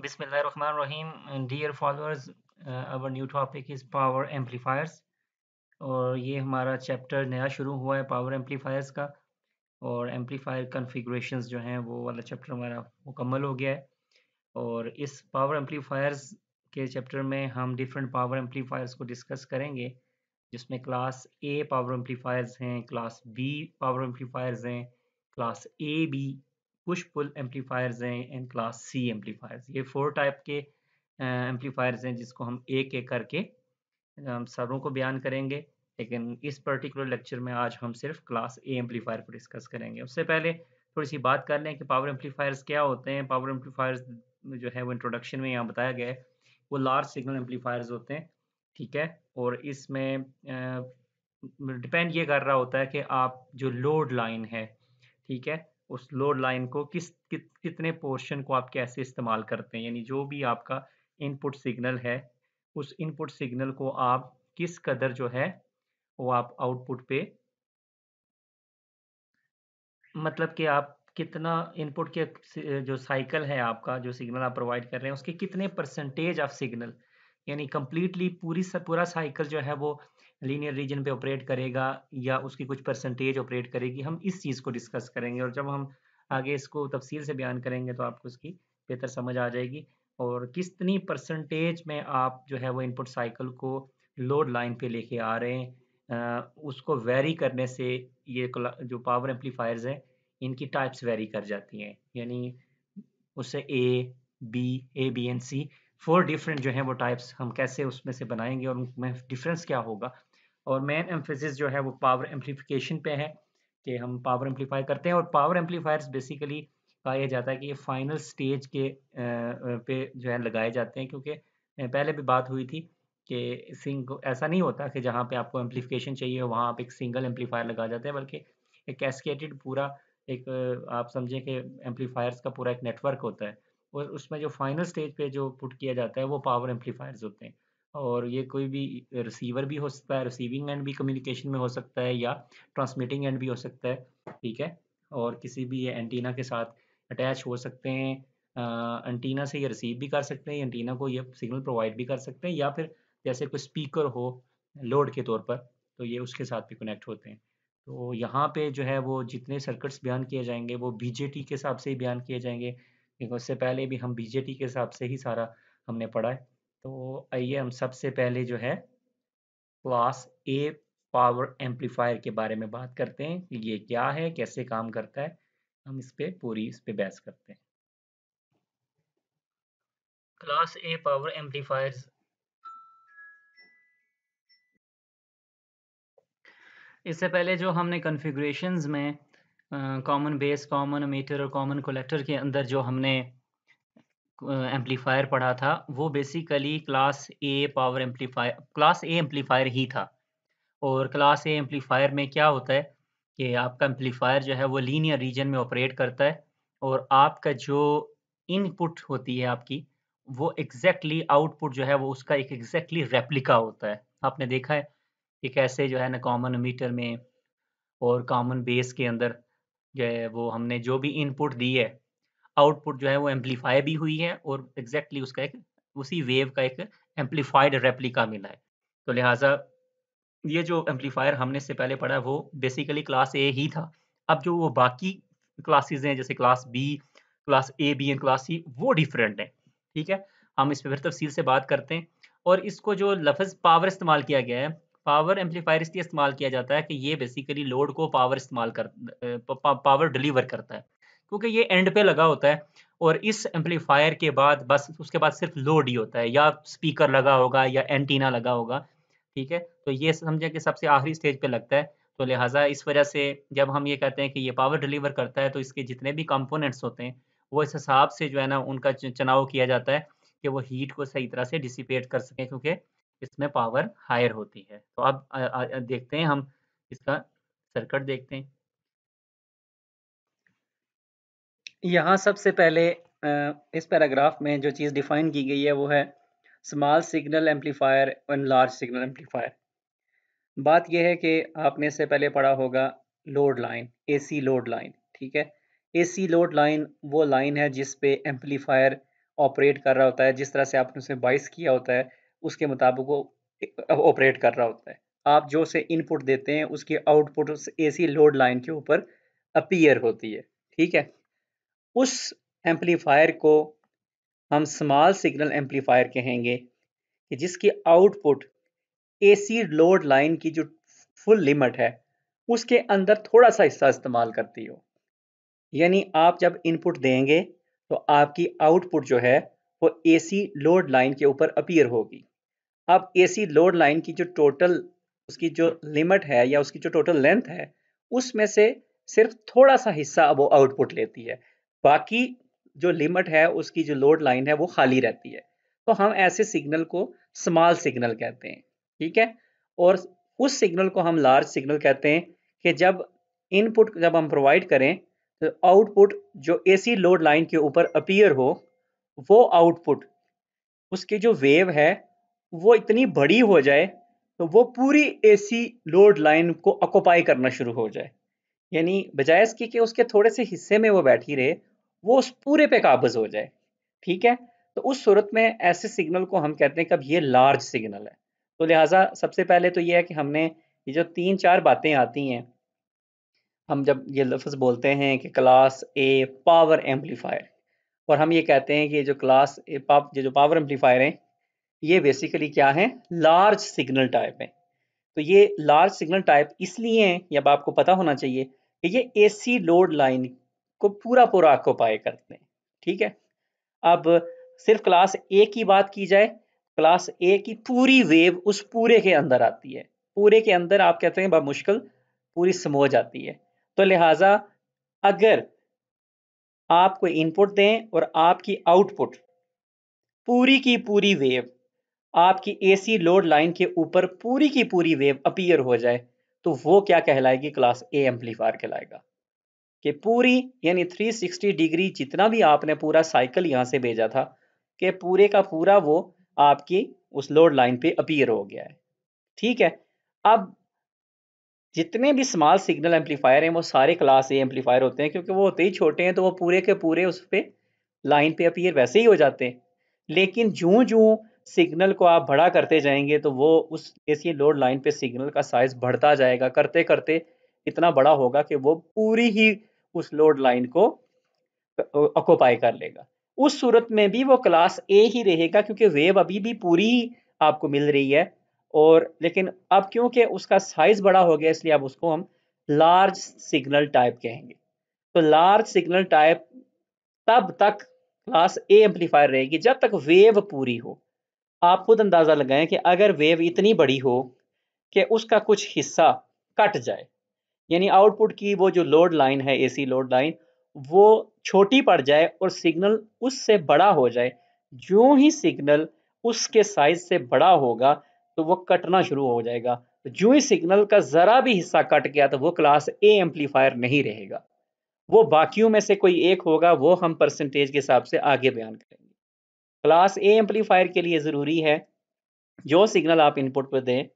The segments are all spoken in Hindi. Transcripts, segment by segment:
बिसमीम dear followers our new topic is power amplifiers और ये हमारा चैप्टर नया शुरू हुआ है पावर एम्पलीफायर्स का और एम्पलीफायर कन्फिग्रेशन जो हैं वो वाला चैप्टर हमारा मुकम्मल हो गया है और इस पावर एम्पलीफायर्स के चैप्टर में हम डिफरेंट पावर एम्पलीफायर्स को डिस्कस करेंगे जिसमें क्लास ए पावर एम्पलीफायर्स हैं क्लास बी पावर एम्पलीफायर्स हैं class A B push pull amplifiers हैं एंड क्लास सी एम्पलीफायर्स ये फोर टाइप के एम्पलीफायर्स हैं जिसको हम एक एक करके हम सबों को बयान करेंगे लेकिन इस पर्टिकुलर लेक्चर में आज हम सिर्फ क्लास ए एम्पलीफायर को डिस्कस करेंगे उससे पहले थोड़ी सी बात कर लें कि पावर एम्पलीफायर्स क्या होते हैं पावर एम्पलीफायर्स जो है वो इंट्रोडक्शन में यहाँ बताया गया है वो लार्ज सिग्नल एम्पलीफायर्स होते हैं ठीक है और इसमें डिपेंड ये कर रहा होता है कि आप जो लोड लाइन है ठीक है उस लोड लाइन को किस कि, कितने पोर्शन को आप कैसे इस्तेमाल करते हैं यानी जो भी आपका इनपुट सिग्नल है उस इनपुट सिग्नल को आप किस कदर जो है वो आप आउटपुट पे मतलब कि आप कितना इनपुट के जो साइकिल है आपका जो सिग्नल आप प्रोवाइड कर रहे हैं उसके कितने परसेंटेज ऑफ सिग्नल यानी कम्प्लीटली पूरी सा, पूरा साइकिल जो है वो लीनियर रीजन पे ऑपरेट करेगा या उसकी कुछ परसेंटेज ऑपरेट करेगी हम इस चीज़ को डिस्कस करेंगे और जब हम आगे इसको तफसील से बयान करेंगे तो आपको इसकी बेहतर समझ आ जाएगी और कितनी परसेंटेज में आप जो है वो इनपुट साइकिल को लोड लाइन पे लेके आ रहे हैं उसको वेरी करने से ये जो पावर एम्पलीफायर्स हैं इनकी टाइप्स वेरी कर जाती हैं यानी उससे A B A B and C four different जो है वो टाइप्स हम कैसे उसमें से बनाएंगे और उनमें डिफरेंस क्या होगा और मेन एम्फेसिस जो है वो पावर एम्पलीफिकेशन पे है कि हम पावर एम्पलीफाई करते हैं और पावर एम्पलीफायर्स बेसिकली कहा यह जाता है कि ये फाइनल स्टेज के पे जो है लगाए जाते हैं क्योंकि पहले भी बात हुई थी कि सिंग ऐसा नहीं होता कि जहाँ पे आपको एम्पलीफिकेशन चाहिए वहाँ आप एक सिंगल एम्पलीफायर लगा जाते हैं बल्कि एक कैसकेटेड पूरा एक आप समझें कि एम्पलीफायर्स का पूरा एक नेटवर्क होता है और उसमें जो फाइनल स्टेज पे जो पुट किया जाता है वो पावर एम्पलीफायर्स होते हैं और ये कोई भी रिसीवर भी हो सकता है रिसीविंग एंड भी कम्युनिकेशन में हो सकता है या ट्रांसमिटिंग एंड भी हो सकता है ठीक है और किसी भी एंटीना के साथ अटैच हो सकते हैं एंटीना से ये रिसीव भी कर सकते हैं एंटीना को ये सिग्नल प्रोवाइड भी कर सकते हैं या फिर जैसे कोई स्पीकर हो लोड के तौर पर तो ये उसके साथ भी कनेक्ट होते हैं तो यहाँ पे जो है वो जितने सर्किट्स बयान किए जाएंगे वो बीजेटी के हिसाब से ही बयान किए जाएंगे क्योंकि उससे पहले भी हम बीजेपी के हिसाब से ही सारा हमने पढ़ा है तो आइए हम सबसे पहले जो है क्लास ए पावर एम्पलीफायर के बारे में बात करते हैं कि ये क्या है कैसे काम करता है हम इस पर पूरी इस पर बहस करते हैं क्लास ए पावर एम्पलीफायर इससे पहले जो हमने कॉन्फ़िगरेशंस में कॉमन बेस कॉमन मीटर और कॉमन कोलेक्टर के अंदर जो हमने एम्पलीफायर पढ़ा था वो basically class A power amplifier class A amplifier ही था और क्लास ए एम्पलीफायर में क्या होता है कि आपका एम्पलीफायर जो है वो लीनियर रीजन में ऑपरेट करता है और आपका जो इनपुट होती है आपकी वो एग्जैक्टली exactly आउटपुट जो है वो उसका एक एग्जैक्टली exactly रेप्लिका होता है आपने देखा है कि कैसे जो है ना कॉमन मीटर में और कॉमन बेस के अंदर जो है वो हमने जो भी इनपुट दी है आउटपुट जो है वो एम्पलीफाई भी हुई है और एग्जैक्टली exactly उसका एक उसी वेव का एक एम्पलीफाइड रेप्लिका मिला है तो लिहाजा ये जो एम्पलीफायर हमने इससे पहले पढ़ा वो बेसिकली क्लास ए ही था अब जो वो बाकी क्लासेज हैं जैसे class B class A B and class C वो डिफरेंट हैं ठीक है हम इस पर फिर तफसील से बात करते हैं और इसको जो लफज पावर इस्तेमाल किया गया है पावर एम्पलीफायर इसलिए इस्तेमाल किया जाता है कि ये बेसिकली लोड को पावर इस्तेमाल कर पावर डिलीवर करता है क्योंकि ये एंड पे लगा होता है और इस एम्पलीफायर के बाद बस उसके बाद सिर्फ लोड ही होता है या स्पीकर लगा होगा या एंटीना लगा होगा ठीक है तो ये समझे कि सबसे आखिरी स्टेज पे लगता है तो लिहाजा इस वजह से जब हम ये कहते हैं कि ये पावर डिलीवर करता है तो इसके जितने भी कंपोनेंट्स होते हैं वो इस हिसाब से जो है ना उनका चुनाव किया जाता है कि वो हीट को सही तरह से डिसिपेट कर सकें क्योंकि इसमें पावर हायर होती है तो अब देखते हैं हम इसका सर्किट देखते हैं यहाँ सबसे पहले इस पैराग्राफ में जो चीज़ डिफाइन की गई है वो है small signal amplifier and large signal amplifier बात यह है कि आपने इससे पहले पढ़ा होगा load line AC load line ठीक है एसी लोड लाइन वो लाइन है जिस पे एम्पलीफायर ऑपरेट कर रहा होता है जिस तरह से आपने उसे बाइस किया होता है उसके मुताबिक वो ऑपरेट कर रहा होता है आप जो से इनपुट देते हैं उसकी आउटपुट उस एसी लोड लाइन के ऊपर अपीयर होती है ठीक है उस एम्पलीफायर को हम स्मॉल सिग्नल एम्पलीफायर कहेंगे कि जिसकी आउटपुट एसी लोड लाइन की जो फुल लिमिट है उसके अंदर थोड़ा सा हिस्सा इस्तेमाल करती हो यानी आप जब इनपुट देंगे तो आपकी आउटपुट जो है वो एसी लोड लाइन के ऊपर अपीयर होगी अब एसी लोड लाइन की जो टोटल उसकी जो लिमिट है या उसकी जो टोटल लेंथ है उसमें से सिर्फ थोड़ा सा हिस्सा वो आउटपुट लेती है बाकी जो लिमिट है उसकी जो लोड लाइन है वो खाली रहती है तो हम ऐसे सिग्नल को स्मॉल सिग्नल कहते हैं ठीक है और उस सिग्नल को हम लार्ज सिग्नल कहते हैं कि जब इनपुट जब हम प्रोवाइड करें तो आउटपुट जो एसी लोड लाइन के ऊपर अपीयर हो वो आउटपुट उसकी जो वेव है वो इतनी बड़ी हो जाए तो वो पूरी एसी लोड लाइन को अकोपाई करना शुरू हो जाए यानी बजाय इसकी कि उसके थोड़े से हिस्से में वो बैठी रहे वो उस पूरे पे काबज हो जाए ठीक है तो उस सूरत में ऐसे सिग्नल को हम कहते हैं कब ये लार्ज सिग्नल है तो लिहाजा सबसे पहले तो ये है कि हमने ये जो तीन चार बातें आती हैं हम जब ये लफ्ज़ बोलते हैं कि क्लास ए पावर एम्पलीफायर और हम ये कहते हैं कि जो क्लास ए पाप जो पावर एम्पलीफायर हैं ये बेसिकली क्या है लार्ज सिग्नल टाइप है तो ये लार्ज सिग्नल टाइप इसलिए है अब आपको पता होना चाहिए कि ये एसी लोड लाइन को पूरा पूरा ऑक्यूपाई करते हैं ठीक है अब सिर्फ क्लास ए की बात की जाए क्लास ए की पूरी वेव उस पूरे के अंदर आती है पूरे के अंदर आप कहते हैं मुश्किल पूरी समो जाती है तो लिहाजा अगर आपको इनपुट दें और आपकी आउटपुट पूरी की पूरी वेव आपकी एसी लोड लाइन के ऊपर पूरी की पूरी वेव अपीयर हो जाए तो वो क्या कहलाएगी क्लास ए एम्पलीफायर कहलाएगा कि पूरी यानी 360 डिग्री जितना भी आपने पूरा साइकिल यहाँ से भेजा था कि पूरे का पूरा वो आपकी उस लोड लाइन पे अपीयर हो गया है ठीक है अब जितने भी स्मॉल सिग्नल एम्पलीफायर हैं वो सारे क्लास ए एम्पलीफायर होते हैं क्योंकि वो होते ही छोटे हैं तो वो पूरे के पूरे उस पर लाइन पे अपीयर वैसे ही हो जाते हैं लेकिन जू जू सिग्नल को आप बड़ा करते जाएंगे तो वो उस एसी लोड लाइन पे सिग्नल का साइज बढ़ता जाएगा करते करते इतना बड़ा होगा कि वो पूरी ही उस लोड लाइन को ऑक्यूपाई कर लेगा उस सूरत में भी वो क्लास ए ही रहेगा क्योंकि वेव अभी भी पूरी आपको मिल रही है और लेकिन अब क्योंकि उसका साइज बड़ा हो गया इसलिए अब उसको हम लार्ज सिग्नल टाइप कहेंगे तो लार्ज सिग्नल टाइप तब तक क्लास ए एम्पलीफायर रहेगी जब तक वेव पूरी हो आप खुद अंदाज़ा लगाएं कि अगर वेव इतनी बड़ी हो कि उसका कुछ हिस्सा कट जाए यानी आउटपुट की वो जो लोड लाइन है एसी लोड लाइन वो छोटी पड़ जाए और सिग्नल उससे बड़ा हो जाए जो ही सिग्नल उसके साइज से बड़ा होगा तो वो कटना शुरू हो जाएगा तो जो ही सिग्नल का ज़रा भी हिस्सा कट गया तो वो क्लास ए एम्पलीफायर नहीं रहेगा वो बाकियों में से कोई एक होगा वो हम परसेंटेज के हिसाब से आगे बयान करेंगे क्लास ए एम्पलीफायर के लिए ज़रूरी है जो सिग्नल आप इनपुट पर दें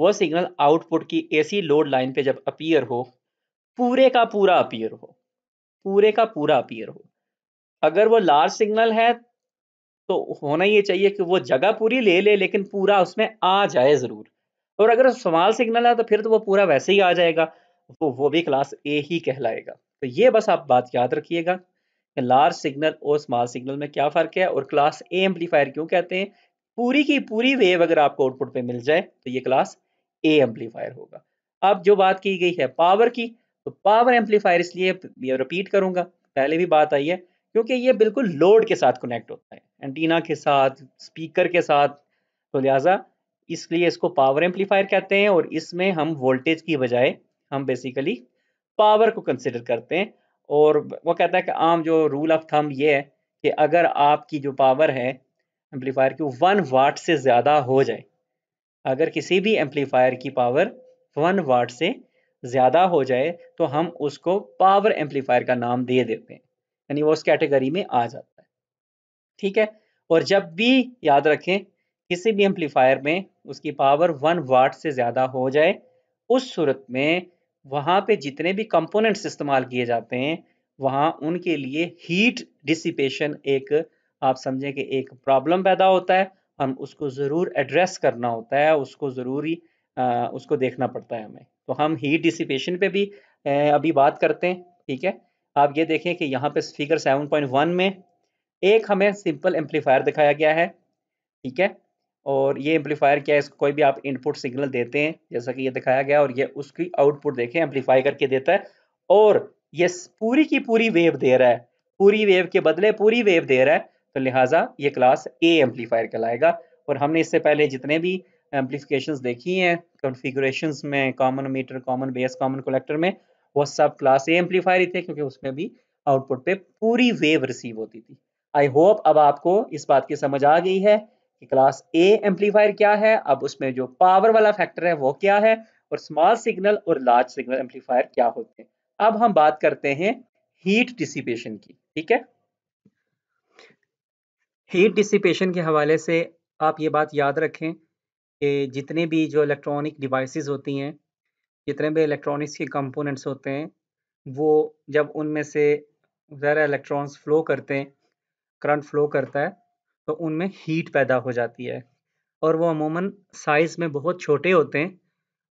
वो सिग्नल आउटपुट की एसी लोड लाइन पे जब अपीयर हो पूरे का पूरा अपीयर हो पूरे का पूरा अपीयर हो अगर वो लार्ज सिग्नल है तो होना ये चाहिए कि वो जगह पूरी ले ले लेकिन पूरा उसमें आ जाए ज़रूर और अगर स्मॉल सिग्नल है तो फिर तो वो पूरा वैसे ही आ जाएगा वो वो भी क्लास ए ही कहलाएगा तो ये बस आप बात याद रखिएगा लार्ज सिग्नल और स्मॉल सिग्नल में क्या फ़र्क है और क्लास ए एम्पलीफायर क्यों कहते हैं पूरी की पूरी वेव अगर आपको आउटपुट पे मिल जाए तो ये क्लास ए एम्पलीफायर होगा अब जो बात की गई है पावर की तो पावर एम्पलीफायर इसलिए रिपीट करूंगा पहले भी बात आई है क्योंकि ये बिल्कुल लोड के साथ कनेक्ट होता है एंटीना के साथ स्पीकर के साथ तो लिहाजा इसलिए इसको पावर एम्पलीफायर कहते हैं और इसमें हम वोल्टेज की बजाय हम बेसिकली पावर को कंसिडर करते हैं और वो कहता है कि आम जो रूल ऑफ थम ये है कि अगर आपकी जो पावर है एम्पलीफायर की वन वाट से ज़्यादा हो जाए अगर किसी भी एम्पलीफायर की पावर वन वाट से ज़्यादा हो जाए तो हम उसको पावर एम्पलीफायर का नाम दे देते हैं यानी वो उस कैटेगरी में आ जाता है ठीक है और जब भी याद रखें किसी भी एम्पलीफायर में उसकी पावर वन वाट से ज़्यादा हो जाए उस सूरत में वहाँ पे जितने भी कंपोनेंट्स इस्तेमाल किए जाते हैं वहाँ उनके लिए हीट डिसिपेशन एक आप समझें कि एक प्रॉब्लम पैदा होता है हम उसको ज़रूर एड्रेस करना होता है उसको ज़रूरी उसको देखना पड़ता है हमें तो हम हीट डिसिपेशन पे भी अभी बात करते हैं ठीक है आप ये देखें कि यहाँ पे फिगर 7.1 में एक हमें सिंपल एम्पलीफायर दिखाया गया है ठीक है और ये एम्पलीफायर क्या है इसको कोई भी आप इनपुट सिग्नल देते हैं जैसा कि ये दिखाया गया और ये उसकी आउटपुट देखें एम्पलीफाई करके देता है और ये पूरी की पूरी वेव दे रहा है पूरी वेव के बदले पूरी वेव दे रहा है तो लिहाजा ये क्लास ए एम्पलीफायर कहलाएगा और हमने इससे पहले जितने भी एम्पलीफिकेशन देखी हैं कॉन्फ़िगरेशंस में common emitter common base common collector में वो सब क्लास ए एम्पलीफायर ही थे क्योंकि उसमें भी आउटपुट पे पूरी वेव रिसीव होती थी आई होप अब आपको इस बात की समझ आ गई है कि क्लास ए एम्पलीफायर क्या है अब उसमें जो पावर वाला फैक्टर है वो क्या है और स्मॉल सिग्नल और लार्ज सिग्नल एम्पलीफायर क्या होते हैं अब हम बात करते हैं हीट डिसिपेशन की ठीक है हीट डिसिपेशन के हवाले से आप ये बात याद रखें कि जितने भी जो इलेक्ट्रॉनिक डिवाइसेस होती हैं जितने भी इलेक्ट्रॉनिक्स के कंपोनेंट्स होते हैं वो जब उनमें से ज़रा इलेक्ट्रॉन्स फ्लो करते हैं करंट फ्लो करता है तो उनमें हीट पैदा हो जाती है और वो अमूमन साइज़ में बहुत छोटे होते हैं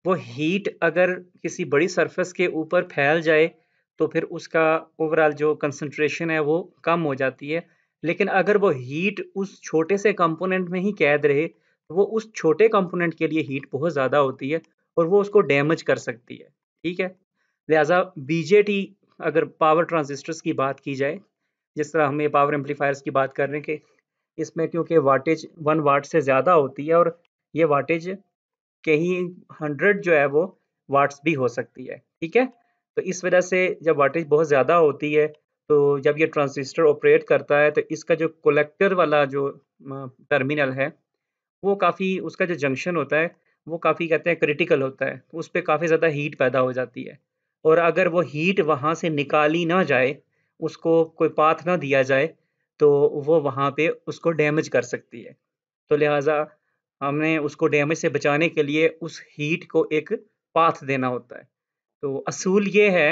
वो हीट अगर किसी बड़ी सरफेस के ऊपर फैल जाए तो फिर उसका ओवरऑल जो कंसनट्रेशन है वो कम हो जाती है लेकिन अगर वो हीट उस छोटे से कंपोनेंट में ही कैद रहे तो वो उस छोटे कंपोनेंट के लिए हीट बहुत ज़्यादा होती है और वो उसको डैमेज कर सकती है ठीक है लिहाजा बीजेटी अगर पावर ट्रांजिस्टर्स की बात की जाए जिस तरह हम ये पावर एम्पलीफायर्स की बात कर रहे हैं कि इसमें क्योंकि वाटेज वन वाट से ज़्यादा होती है और ये वाटेज के ही हंड्रेड जो है वो वाट्स भी हो सकती है ठीक है तो इस वजह से जब वाटेज बहुत ज़्यादा होती है तो जब ये ट्रांसिस्टर ऑपरेट करता है तो इसका जो कलेक्टर वाला जो टर्मिनल है वो काफ़ी उसका जो जंक्शन होता है वो काफ़ी कहते हैं क्रिटिकल होता है तो उस पर काफ़ी ज़्यादा हीट पैदा हो जाती है और अगर वो हीट वहाँ से निकाली ना जाए उसको कोई पाथ ना दिया जाए तो वो वहाँ पे उसको डैमेज कर सकती है तो लिहाजा हमने उसको डैमेज से बचाने के लिए उस हीट को एक पाथ देना होता है तो असूल ये है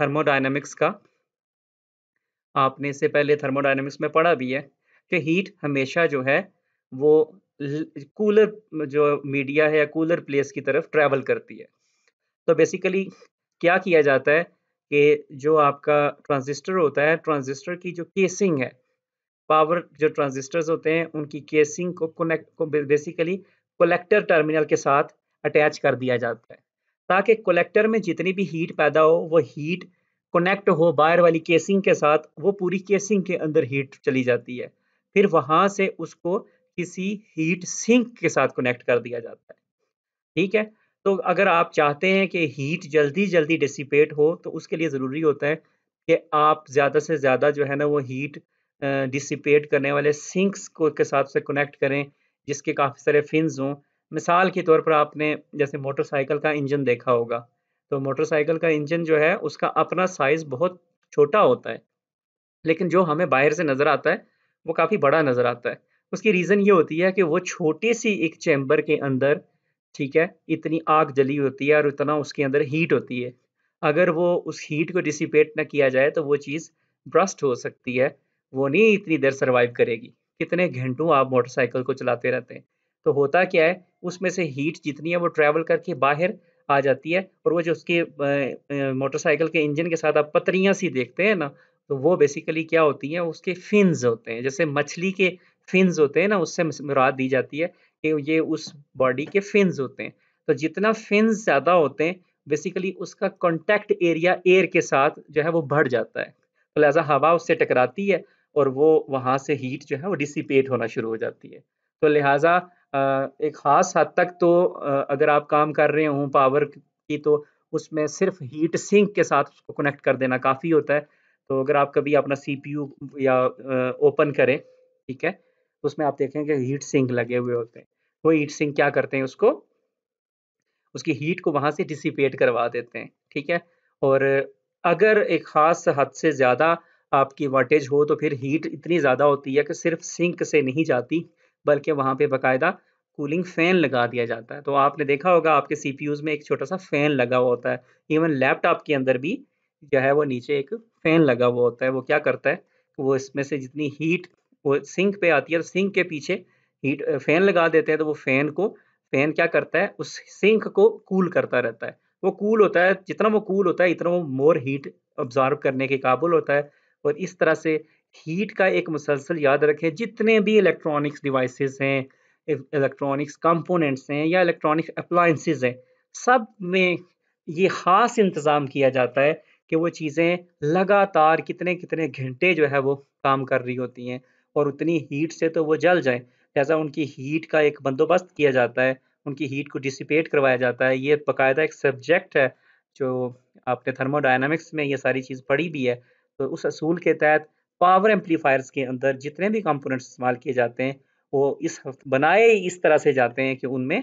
थर्मोडाइनमिक्स का आपने इससे पहले थर्मोडाइनमिक्स में पढ़ा भी है कि हीट हमेशा जो है वो कूलर जो मीडिया है या कूलर प्लेस की तरफ ट्रैवल करती है तो बेसिकली क्या किया जाता है कि जो आपका ट्रांजिस्टर होता है ट्रांजिस्टर की जो केसिंग है पावर जो ट्रांजिस्टर्स होते हैं उनकी केसिंग को कनेक्ट को बेसिकली कलेक्टर टर्मिनल के साथ अटैच कर दिया जाता है ताकि कलेक्टर में जितनी भी हीट पैदा हो वो हीट कनेक्ट हो बायर वाली केसिंग के साथ वो पूरी केसिंग के अंदर हीट चली जाती है फिर वहाँ से उसको किसी हीट सिंक के साथ कनेक्ट कर दिया जाता है ठीक है तो अगर आप चाहते हैं कि हीट जल्दी जल्दी डिसिपेट हो तो उसके लिए ज़रूरी होता है कि आप ज़्यादा से ज़्यादा जो है ना वो हीट डिसिपेट करने वाले सिंक्स को के साथ से कनेक्ट करें जिसके काफ़ी सारे फिन्स हों मिसाल के तौर पर आपने जैसे मोटरसाइकिल का इंजन देखा होगा तो मोटरसाइकिल का इंजन जो है उसका अपना साइज़ बहुत छोटा होता है लेकिन जो हमें बाहर से नज़र आता है वो काफ़ी बड़ा नज़र आता है उसकी रीज़न ये होती है कि वो छोटे सी एक चैम्बर के अंदर ठीक है इतनी आग जली होती है और इतना उसके अंदर हीट होती है अगर वो उस हीट को डिसिपेट ना किया जाए तो वो चीज़ ब्रस्ट हो सकती है वो नहीं इतनी देर सर्वाइव करेगी कितने घंटों आप मोटरसाइकिल को चलाते रहते हैं तो होता क्या है उसमें से हीट जितनी है वो ट्रैवल करके बाहर आ जाती है और वो जो उसके मोटरसाइकिल के इंजन के साथ आप पतरियाँ सी देखते हैं ना तो वो बेसिकली क्या होती हैं उसके फिन्स होते हैं जैसे मछली के फिन्स होते हैं ना उससे मुराद दी जाती है कि ये उस बॉडी के फिन्स होते हैं तो जितना फिन्स ज़्यादा होते हैं बेसिकली उसका कॉन्टैक्ट एरिया एयर के साथ जो है वो बढ़ जाता है तो लिहाजा हवा उससे टकराती है और वो वहाँ से हीट जो है वो डिसिपेट होना शुरू हो जाती है तो लिहाजा एक ख़ास हद तक तो अगर आप काम कर रहे हों पावर की तो उसमें सिर्फ हीट सिंक के साथ उसको कनेक्ट कर देना काफ़ी होता है तो अगर आप कभी अपना सीपीयू या ओपन करें ठीक है उसमें आप देखें कि हीट सिंक लगे हुए होते हैं वो हीट सिंक क्या करते हैं उसको उसकी हीट को वहाँ से डिसिपेट करवा देते हैं ठीक है और अगर एक ख़ास हद से ज़्यादा आपकी वाटेज हो तो फिर हीट इतनी ज़्यादा होती है कि सिर्फ सिंक से नहीं जाती बल्कि वहाँ पे बाकायदा कूलिंग फ़ैन लगा दिया जाता है तो आपने देखा होगा आपके सी में एक छोटा सा फ़ैन लगा हुआ होता है इवन लैपटॉप के अंदर भी जो है वो नीचे एक फ़ैन लगा हुआ होता है वो क्या करता है वो इसमें से जितनी हीट वो सिंक पे आती है और सिंक के पीछे हीट फैन लगा देते हैं तो वो फैन को फैन क्या करता है उस सिंक को कूल करता रहता है वो कूल होता है जितना वो कूल होता है इतना वो मोर हीट ऑब्जॉर्व करने के काबुल होता है और इस तरह से हीट का एक मुसलसल याद रखें जितने भी इलेक्ट्रॉनिक्स डिवाइसेस हैं इलेक्ट्रॉनिक्स कंपोनेंट्स हैं या इलेक्ट्रॉनिक्स अप्लाइंसेस हैं सब में ये ख़ास इंतज़ाम किया जाता है कि वो चीज़ें लगातार कितने कितने घंटे जो है वो काम कर रही होती हैं और उतनी हीट से तो वो जल जाए जैसा उनकी हीट का एक बंदोबस्त किया जाता है उनकी हीट को डिसिपेट करवाया जाता है ये बाकायदा एक सब्जेक्ट है जो आपने थर्मोडाइनमिक्स में ये सारी चीज़ पढ़ी भी है तो उस असूल के तहत पावर एम्पलीफायर्स के अंदर जितने भी कंपोनेंट्स इस्तेमाल किए जाते हैं वो इस बनाए इस तरह से जाते हैं कि उनमें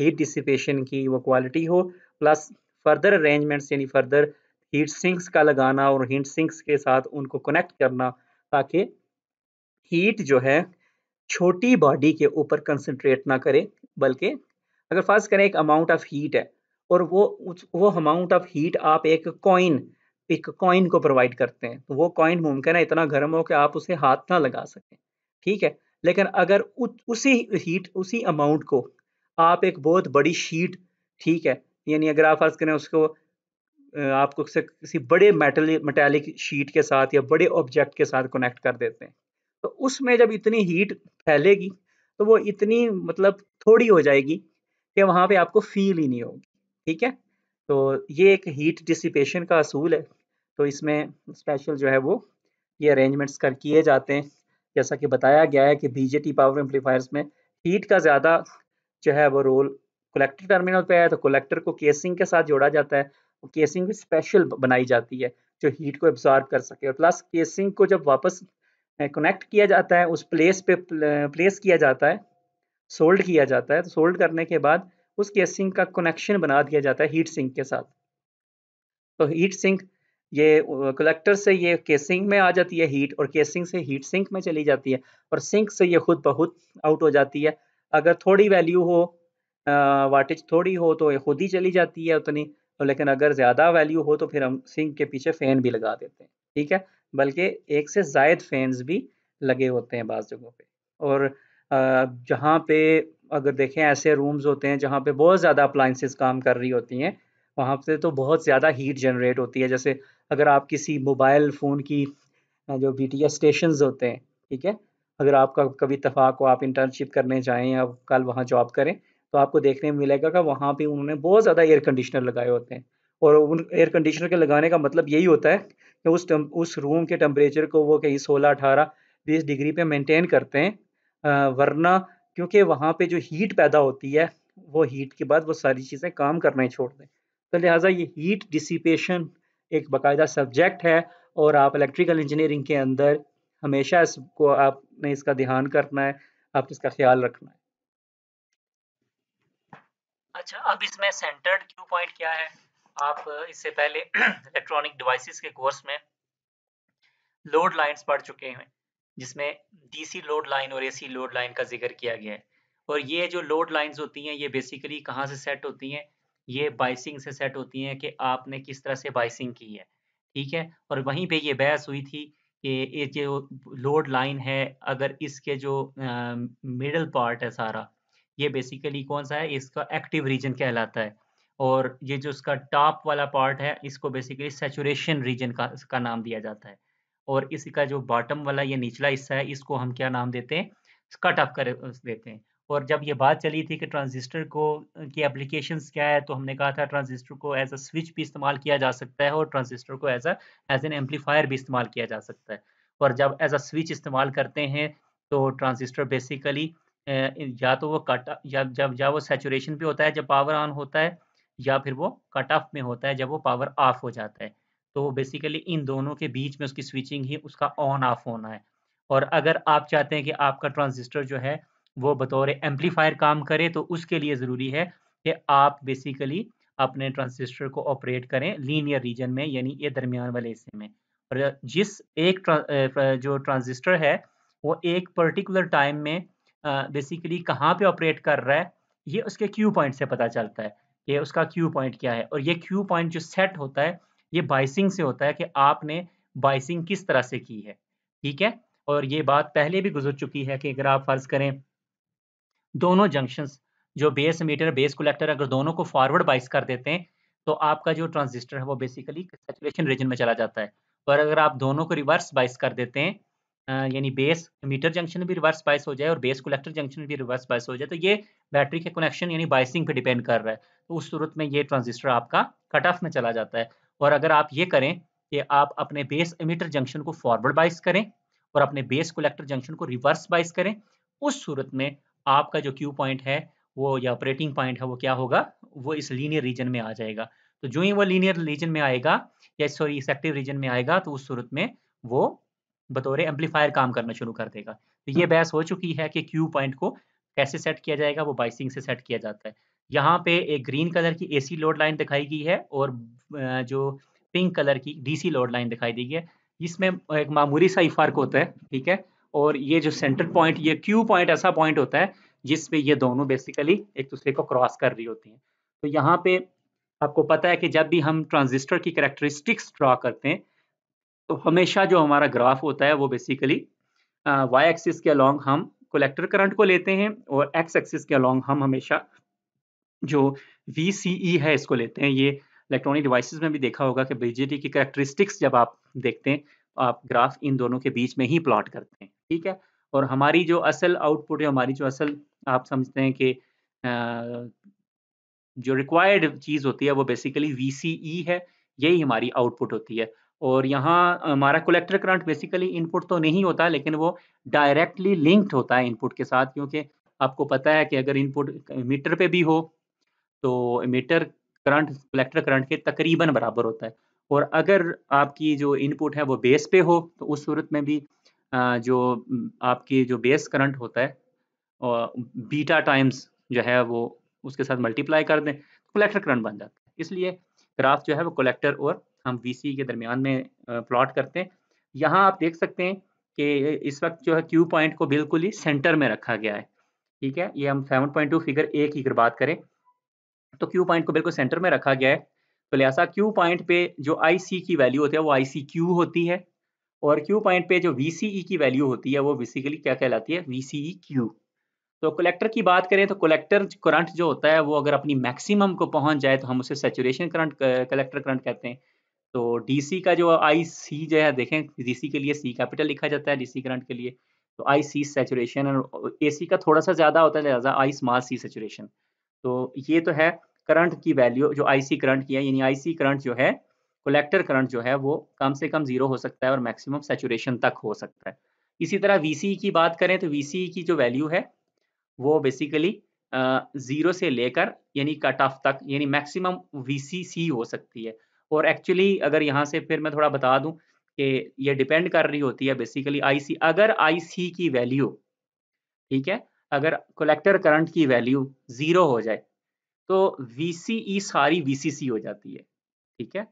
हीट डिसिपेशन की वो क्वालिटी हो प्लस फर्दर अरेंजमेंट्स यानी फर्दर हीट सिंक्स का लगाना और हीट सिंक्स के साथ उनको कनेक्ट करना ताकि हीट जो है छोटी बॉडी के ऊपर कंसंट्रेट ना करें बल्कि अगर फर्ज करें एक अमाउंट ऑफ हीट है और वो वो अमाउंट ऑफ हीट आप एक कॉइन एक कॉइन को प्रोवाइड करते हैं तो वो कॉइन मुमकिन है इतना गर्म हो कि आप उसे हाथ ना लगा सकें ठीक है लेकिन अगर उ, उसी हीट उसी अमाउंट को आप एक बहुत बड़ी शीट ठीक है यानी अगर आप फर्ज करें उसको आपको किसी बड़े मेटल मेटेलिक शीट के साथ या बड़े ऑब्जेक्ट के साथ कनेक्ट कर देते हैं तो उसमें जब इतनी हीट फैलेगी तो वो इतनी मतलब थोड़ी हो जाएगी कि वहाँ पे आपको फील ही नहीं होगी ठीक है तो ये एक हीट डिसिपेशन का असूल है तो इसमें स्पेशल जो है वो ये अरेंजमेंट्स कर किए जाते हैं जैसा कि बताया गया है कि बीजेटी पावर एम्पलीफायर्स में हीट का ज़्यादा जो है वो रोल कलेक्टर टर्मिनल पे है तो कलेक्टर को केसिंग के साथ जोड़ा जाता है केसिंग भी स्पेशल बनाई जाती है जो हीट को एब्जॉर्ब कर सके और प्लस केसिंग को जब वापस कनेक्ट किया जाता है उस प्लेस पे प्लेस किया जाता है सोल्ड किया जाता है तो सोल्ड करने के बाद उस केसिंग का कनेक्शन बना दिया जाता है हीट सिंक के साथ तो हीट सिंक ये कलेक्टर से ये केसिंग में आ जाती है हीट और केसिंग से हीट सिंक में चली जाती है और सिंक से ये खुद बहुत आउट हो जाती है अगर थोड़ी वैल्यू हो वाटेज थोड़ी हो तो ये खुद ही चली जाती है उतनी तो लेकिन अगर ज़्यादा वैल्यू हो तो फिर हम सिंक के पीछे फ़ैन भी लगा देते हैं ठीक है बल्कि एक से जायद फैंस भी लगे होते हैं बाज़ जगहों पे और जहाँ पे अगर देखें ऐसे रूम्स होते हैं जहाँ पे बहुत ज़्यादा अप्लाइंसेस काम कर रही होती हैं वहाँ से तो बहुत ज़्यादा हीट जनरेट होती है जैसे अगर आप किसी मोबाइल फ़ोन की जो बी टी एस स्टेशन होते हैं ठीक है अगर आपका कभी तफाक हो आप इंटर्नशिप करने जाएँ या कल वहाँ जॉब करें तो आपको देखने में मिलेगा कि वहाँ पे उन्होंने बहुत ज़्यादा एयर कंडीशनर लगाए होते हैं और उन एयर कंडीशनर के लगाने का मतलब यही होता है कि उस टम, उस रूम के टम्परेचर को वो कहीं सोलह अठारह बीस डिग्री पे मेंटेन करते हैं वरना क्योंकि वहाँ पे जो हीट पैदा होती है वो हीट के बाद वो सारी चीज़ें काम करना ही छोड़ दें तो लिहाजा ये हीट डिसिपेशन एक बाकायदा सब्जेक्ट है और आप इलेक्ट्रिकल इंजीनियरिंग के अंदर हमेशा इसको आपने इसका ध्यान करना है आप इसका ख्याल रखना है अच्छा अब इसमें सेंटर्ड क्यू पॉइंट क्या है आप इससे पहले इलेक्ट्रॉनिक डिवाइसेस के कोर्स में लोड लाइंस पढ़ चुके हैं जिसमें डीसी लोड लाइन और एसी लोड लाइन का जिक्र किया गया है और ये जो लोड लाइंस होती हैं ये बेसिकली कहाँ से सेट होती हैं ये बाइसिंग से सेट होती हैं कि आपने किस तरह से बाइसिंग की है ठीक है और वहीं पे ये बहस हुई थी कि ये जो लोड लाइन है अगर इसके जो मिडल पार्ट है सारा ये बेसिकली कौन सा है इसका एक्टिव रीजन कहलाता है और ये जो इसका टॉप वाला पार्ट है इसको बेसिकली सेचुरेशन रीजन का इसका नाम दिया जाता है और इसका जो बॉटम वाला ये निचला हिस्सा है इसको हम क्या नाम देते हैं कट ऑफ कर देते हैं और जब ये बात चली थी कि ट्रांजिस्टर को की एप्लीकेशंस क्या है तो हमने कहा था ट्रांजिस्टर को एज अ स्विच भी इस्तेमाल किया जा सकता है और ट्रांजिस्टर को as a as an amplifier भी इस्तेमाल किया जा सकता है और जब एज अ स्विच इस्तेमाल करते हैं तो ट्रांजिस्टर बेसिकली या तो वो कट या जब जब वो सेचुरेशन पे होता है जब पावर ऑन होता है या फिर वो कट ऑफ में होता है जब वो पावर ऑफ हो जाता है तो बेसिकली इन दोनों के बीच में उसकी स्विचिंग ही उसका ऑन ऑफ होना है और अगर आप चाहते हैं कि आपका ट्रांजिस्टर जो है वो बतौर एम्पलीफायर काम करे तो उसके लिए ज़रूरी है कि आप बेसिकली अपने ट्रांजिस्टर को ऑपरेट करें लीनियर रीजन में यानी ये दरमियान वाले हिस्से में और जिस एक जो ट्रांजिस्टर है वो एक पर्टिकुलर टाइम में बेसिकली कहाँ पे ऑपरेट कर रहा है ये उसके क्यू पॉइंट से पता चलता है कि उसका क्यू पॉइंट क्या है और ये क्यू पॉइंट जो सेट होता है ये बाइसिंग से होता है कि आपने बाइसिंग किस तरह से की है ठीक है और ये बात पहले भी गुजर चुकी है कि अगर आप फर्ज करें दोनों जंक्शन जो बेस मीटर बेस कलेक्टर अगर दोनों को फॉरवर्ड बाइस कर देते हैं तो आपका जो ट्रांजिस्टर है वो बेसिकली सेचुरेशन रीजन में चला जाता है और अगर आप दोनों को रिवर्स बाइस कर देते हैं यानी बेस मीटर जंक्शन भी रिवर्स बाइस हो जाए और बेस कलेक्टर जंक्शन भी रिवर्स बाइस हो जाए तो ये बैटरी के कनेक्शन यानी बाइसिंग पे डिपेंड कर रहा है तो उस सूरत में ये ट्रांजिस्टर आपका कट ऑफ में चला जाता है और अगर आप ये करें कि आप अपने बेस एमिटर जंक्शन को फॉरवर्ड बाइस करें और अपने बेस कलेक्टर जंक्शन को रिवर्स बाइस करें उस सूरत में आपका जो क्यू पॉइंट है वो या ऑपरेटिंग पॉइंट है वो क्या होगा वो इस लीनियर रीजन में आ जाएगा तो जो ही वो लीनियर रीजन में आएगा या सॉरी इस एक्टिव रीजन में आएगा तो उस सूरत में वो बतौर एम्पलीफायर काम करना शुरू कर देगा तो ये हाँ। बहस हो चुकी है कि क्यू पॉइंट को कैसे सेट किया जाएगा वो बाइसिंग से सेट किया जाता है यहाँ पे एक ग्रीन कलर की एसी लोड लाइन दिखाई गई है और जो पिंक कलर की डीसी लोड लाइन दिखाई दी है इसमें एक मामूली सा ही फर्क होता है ठीक है और ये जो सेंटर पॉइंट ये क्यू पॉइंट ऐसा पॉइंट होता है जिसपे ये दोनों बेसिकली एक दूसरे को क्रॉस कर रही होती हैं तो यहाँ पे आपको पता है कि जब भी हम ट्रांजिस्टर की करेक्टरिस्टिक्स ड्रा करते हैं तो हमेशा जो हमारा ग्राफ होता है वो बेसिकली वाई एक्सिस के अलॉन्ग हम कोलेक्टर करंट को लेते हैं और एक्स एक्सिस के अलॉन्ग हम हमेशा जो वी सी ई है इसको लेते हैं ये इलेक्ट्रॉनिक डिवाइसेस में भी देखा होगा कि बीजेटी की करेक्टरिस्टिक्स जब आप देखते हैं आप ग्राफ इन दोनों के बीच में ही प्लॉट करते हैं ठीक है और हमारी जो असल आउटपुट या हमारी जो असल आप समझते हैं कि जो रिक्वायर्ड चीज़ होती है वो बेसिकली वी e है यही हमारी आउटपुट होती है और यहाँ हमारा कलेक्टर करंट बेसिकली इनपुट तो नहीं होता लेकिन वो डायरेक्टली लिंक्ड होता है इनपुट के साथ क्योंकि आपको पता है कि अगर इनपुट मीटर पे भी हो तो मीटर करंट कलेक्टर करंट के तकरीबन बराबर होता है और अगर आपकी जो इनपुट है वो बेस पे हो तो उस सूरत में भी जो आपकी जो बेस करंट होता है बीटा टाइम्स जो है वो उसके साथ मल्टीप्लाई कर दें तो कलेक्टर करंट बन जाता है इसलिए ग्राफ जो है वो कलेक्टर और हम वी के दरमियान में प्लॉट करते हैं यहाँ आप देख सकते हैं कि इस वक्त जो है क्यू पॉइंट को बिल्कुल ही सेंटर में रखा गया है ठीक है ये हम 7.2 फिगर ए की अगर बात करें तो क्यू पॉइंट को बिल्कुल सेंटर में रखा गया है तो लिहाजा क्यू पॉइंट पे जो आई सी की वैल्यू होती है वो आई सी क्यू होती है और क्यू पॉइंट पे जो वी सी ई की वैल्यू होती है वो बेसिकली क्या कहलाती है वी सी ई क्यू तो कलेक्टर की बात करें तो कलेक्टर करंट जो होता है वो अगर अपनी मैक्सिमम को पहुंच जाए तो हम उसे सेचुरेशन करंट कलेक्टर करंट कहते हैं तो डीसी का जो आई सी जो है देखें डीसी के लिए सी कैपिटल लिखा जाता है डीसी करंट के लिए तो आई सी सेचुरेशन और ए सी का थोड़ा सा ज़्यादा होता है लिहाजा आई स्मॉल सी सेचुरेशन तो ये तो है करंट की वैल्यू जो आई सी करंट की है यानी आई सी करंट जो है कलेक्टर करंट जो है वो कम से कम जीरो हो सकता है और मैक्सिमम सेचुरेशन तक हो सकता है इसी तरह वी की बात करें तो वी की जो वैल्यू है वो बेसिकली ज़ीरो से लेकर यानी कट ऑफ तक यानी मैक्सिमम वी हो सकती है और एक्चुअली अगर यहाँ से फिर मैं थोड़ा बता दूँ कि ये डिपेंड कर रही होती है बेसिकली आईसी अगर आईसी की वैल्यू ठीक है अगर कलेक्टर करंट की वैल्यू ज़ीरो हो जाए तो वी e सारी वी हो जाती है ठीक है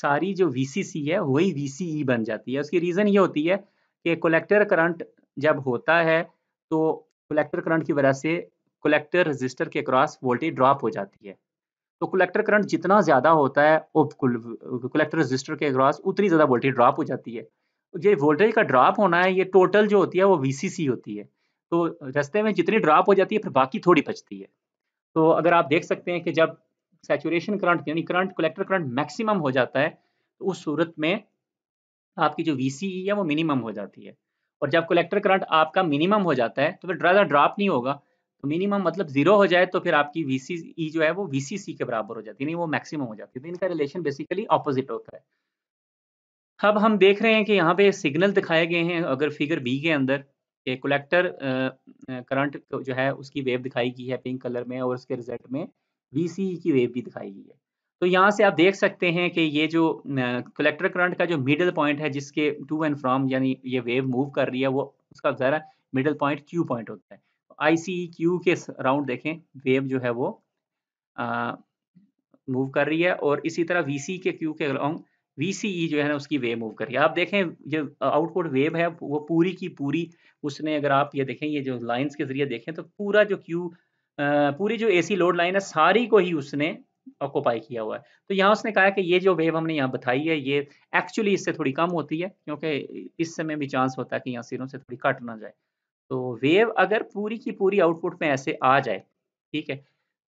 सारी जो वी है वही वी e बन जाती है उसकी रीज़न ये होती है कि कलेक्टर करंट जब होता है तो कलेक्टर करंट की वजह से कलेक्टर रजिस्टर के क्रॉस वोल्टेज ड्रॉप हो जाती है तो कलेक्टर करंट जितना ज़्यादा होता है कलेक्टर रजिस्टर के अक्रॉस उतनी ज़्यादा वोल्टेज ड्रॉप हो जाती है ये वोल्टेज का ड्रॉप होना है ये टोटल जो होती है वो वीसीसी होती है तो रस्ते में जितनी ड्रॉप हो जाती है फिर बाकी थोड़ी बचती है तो अगर आप देख सकते हैं कि जब सेचुरेशन करंट यानी करंट कलेक्टर करंट मैक्सिमम हो जाता है तो उस सूरत में आपकी जो वी e है वो मिनिमम हो जाती है और जब कलेक्टर करंट आपका मिनिमम हो जाता है तो फिर ज़्यादा ड्रॉप नहीं होगा तो मिनिमम मतलब जीरो हो जाए तो फिर आपकी वी e जो है वो वीसीसी के बराबर हो जाती है नहीं वो मैक्सिमम हो जाती है तो इनका रिलेशन बेसिकली ऑपोजिट होता है अब हम देख रहे हैं कि यहाँ पे सिग्नल दिखाए गए हैं अगर फिगर बी के अंदर कि कलेक्टर करंट जो है उसकी वेव दिखाई गई है पिंक कलर में और उसके रिजल्ट में वी की वेव भी दिखाई गई है तो यहाँ से आप देख सकते हैं कि ये जो कलेक्टर करंट का जो मिडल पॉइंट है जिसके टू एंड फ्रॉम यानी ये वेव मूव कर रही है वो उसका ज़रा मिडल पॉइंट क्यू पॉइंट होता है आईसीक्यू e के राउंड देखें वेव जो है वो मूव कर रही है और इसी तरह वीसी e के क्यू के राउंड वीसीई e जो है ना उसकी वेव मूव कर रही है आप देखें जो आउटपुट वेव है वो पूरी की पूरी उसने अगर आप ये देखें ये जो लाइंस के जरिए देखें तो पूरा जो क्यू पूरी जो एसी लोड लाइन है सारी को ही उसने ऑक्यूपाई किया हुआ है तो यहाँ उसने कहा कि ये जो वेव हमने यहाँ बताई है ये एक्चुअली इससे थोड़ी कम होती है क्योंकि इस समय भी चांस होता है कि यहाँ सिरों से थोड़ी कट ना जाए तो वेव अगर पूरी की पूरी आउटपुट में ऐसे आ जाए ठीक है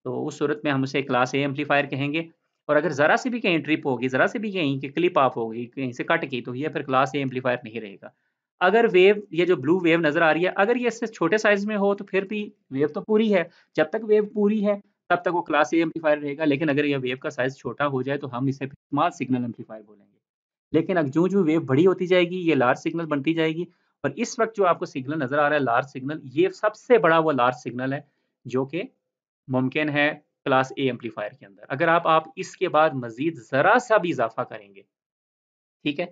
तो उस सूरत में हम उसे क्लास ए एम्पलीफायर कहेंगे और अगर ज़रा सी भी कहीं ट्रिप होगी ज़रा सी भी कहीं कि क्लिप ऑफ होगी कहीं से कट गई तो यह फिर क्लास ए एम्पलीफायर नहीं रहेगा अगर वेव ये जो ब्लू वेव नज़र आ रही है अगर ये इससे छोटे साइज में हो तो फिर भी वेव तो पूरी है जब तक वेव पूरी है तब तक वो क्लास ए एम्पलीफायर रहेगा लेकिन अगर यह वेव का साइज छोटा हो जाए तो हम इसे स्मॉल सिग्नल एम्पलीफायर बोलेंगे लेकिन अब जो जो वेव बड़ी होती जाएगी ये लार्ज सिग्नल बनती जाएगी पर इस वक्त जो आपको सिग्नल नजर आ रहा है लार्ज सिग्नल ये सबसे बड़ा वो लार्ज सिग्नल है जो कि मुमकिन है क्लास ए एम्पलीफायर के अंदर अगर आप आप इसके बाद मजीद ज़रा सा भी इजाफा करेंगे ठीक है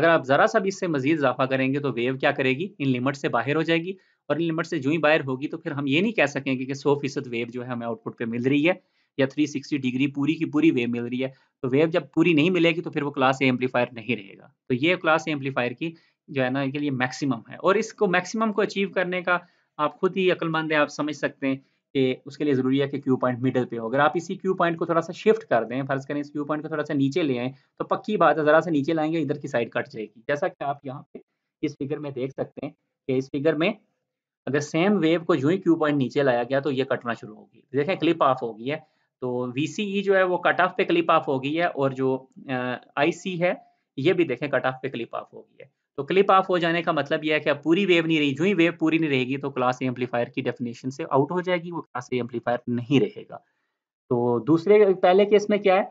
अगर आप ज़रा सा भी इससे मजीद इजाफा करेंगे तो वेव क्या करेगी इन लिमिट से बाहर हो जाएगी और इन लिमिट से जो ही बाहर होगी तो फिर हम ये नहीं कह सकेंगे कि सौ फीसद वेव जो है हमें आउटपुट पर मिल रही है या 360 डिग्री पूरी की पूरी वेव मिल रही है तो वेव जब पूरी नहीं मिलेगी तो फिर वो क्लास ए एम्पलीफायर नहीं रहेगा तो ये क्लास ए एम्पलीफायर की जो है ना इनके लिए मैक्सिमम है और इसको मैक्सिमम को अचीव करने का आप खुद ही अक्लमंद है आप समझ सकते हैं कि उसके लिए ज़रूरी है कि क्यू पॉइंट मिडल पे हो अगर आप इसी क्यू पॉइंट को थोड़ा सा शिफ्ट कर दें फर्ज करें इस क्यू पॉइंट को थोड़ा सा नीचे ले आए तो पक्की बात है ज़रा सा नीचे लाएंगे इधर की साइड कट जाएगी जैसा कि आप यहाँ पे इस फिगर में देख सकते हैं कि इस फिगर में अगर सेम वेव को जो ही क्यू पॉइंट नीचे लाया गया तो ये कटना शुरू होगी देखें क्लिप ऑफ होगी है तो वी e जो है वो कट ऑफ पे क्लिप ऑफ होगी है और जो आई है ये भी देखें कट ऑफ पे क्लिप ऑफ होगी है तो क्लिप ऑफ हो जाने का मतलब यह है कि अब पूरी वेव नहीं रही जो ही वेव पूरी नहीं रहेगी तो क्लास ए एम्पलीफायर की डेफिनेशन से आउट हो जाएगी वो क्लास ए एम्पलीफायर नहीं रहेगा तो दूसरे पहले केस में क्या है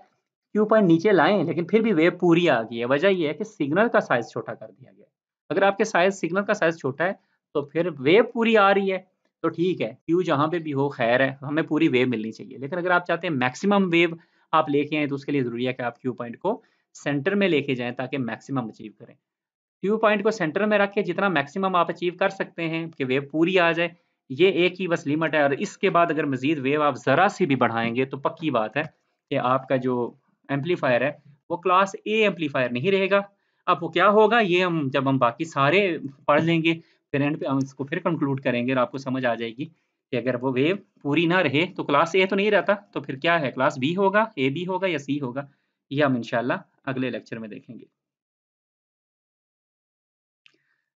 क्यू पॉइंट नीचे लाए लेकिन फिर भी वेव पूरी आ गई है वजह यह है कि सिग्नल का साइज छोटा कर दिया गया अगर आपके साइज सिग्नल का साइज छोटा है तो फिर वेव पूरी आ रही है तो ठीक है क्यू जहां पे भी हो खैर है हमें पूरी वेव मिलनी चाहिए लेकिन अगर आप चाहते हैं मैक्सिमम वेव आप लेके आए तो उसके लिए ज़रूरी है कि आप क्यू पॉइंट को सेंटर में लेके जाएं ताकि मैक्सिमम अचीव करें व्यू पॉइंट को सेंटर में रख के जितना मैक्सिमम आप अचीव कर सकते हैं कि वेव पूरी आ जाए ये एक ही बस लिमिट है और इसके बाद अगर मजीद वेव आप ज़रा सी भी बढ़ाएंगे तो पक्की बात है कि आपका जो एम्पलीफायर है वो क्लास ए एम्पलीफायर नहीं रहेगा अब वो क्या होगा ये हम जब हम बाकी सारे पढ़ लेंगे फिर एंड पे हम इसको फिर कंक्लूड करेंगे और आपको समझ आ जाएगी कि अगर वो वेव पूरी ना रहे तो क्लास ए तो नहीं रहता तो फिर क्या है क्लास बी होगा ए बी होगा या सी होगा ये हम इंशाल्लाह अगले लेक्चर में देखेंगे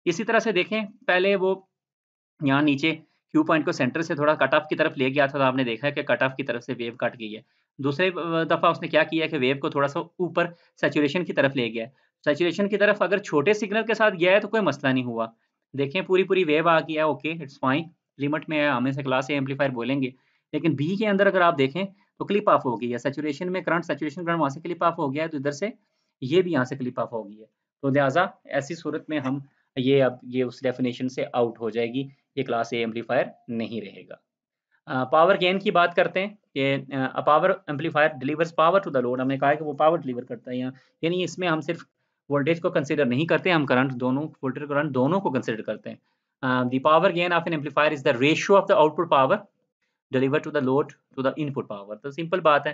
इसी तरह से देखें पहले वो यहाँ नीचे क्यू पॉइंट को सेंटर से थोड़ा कट ऑफ की तरफ ले गया था तो आपने देखा है कि कट ऑफ की तरफ से वेव कट गई है दूसरे दफ़ा उसने क्या किया कि वेव को थोड़ा सा ऊपर सेचुरेशन की तरफ ले गया सेचुरेशन की तरफ अगर छोटे सिग्नल के साथ गया है तो कोई मसला नहीं हुआ देखें पूरी पूरी वेव आ गया ओके इट्स फाइन लिमिट में है हमें से क्लास ए एम्पलीफायर बोलेंगे लेकिन बी के अंदर अगर आप देखें तो क्लिप ऑफ हो गई है सेचुरेशन में करंट सेचुरेशन करंट वहाँ से क्लिप ऑफ हो गया है तो इधर से ये भी यहाँ से क्लिप ऑफ हो गई है तो लिहाजा ऐसी सूरत में हम ये अब ये उस डेफिनेशन से आउट हो जाएगी ये क्लास ए एम्पलीफायर नहीं रहेगा पावर गेन की बात करते हैं कि power amplifier delivers power to the load हमने कहा है कि वो पावर डिलीवर करता है यहाँ यानी इसमें हम सिर्फ वोल्टेज को कंसिडर नहीं करते हम करंट दोनों वोल्टेज करंट दोनों को कंसिडर करते हैं the power gain of an amplifier is the ratio of the output power deliver to the load to the input power तो सिंपल बात है